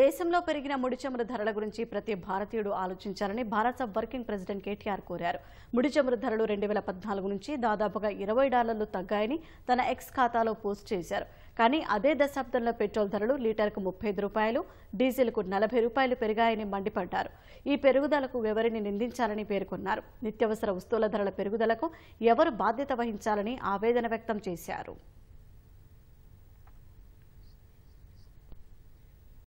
దేశంలో పెరిగిన ముడిచమురు ధరల గురించి ప్రతి భారతీయుడు ఆలోచించాలని భారత వర్కింగ్ ప్రెసిడెంట్ కేటీఆర్ కోరారు ముడిచమురు ధరలు రెండు వేల పద్నాలుగు నుంచి దాదాపుగా ఇరవై డాలర్లు తగ్గాయని తన ఎక్స్ ఖాతాలో పోస్ట్ చేశారు కానీ అదే దశాబ్దంలో పెట్రోల్ ధరలు లీటర్కు ముప్పై రూపాయలు డీజిల్కు నలభై రూపాయలు పెరిగాయని మండిపడ్డారు ఈ పెరుగుదలకు ఎవరిని నిందించాలని పేర్కొన్నారు నిత్యవసర వస్తువుల ధరల పెరుగుదలకు ఎవరు బాధ్యత వహించాలని ఆవేదన వ్యక్తం చేశారు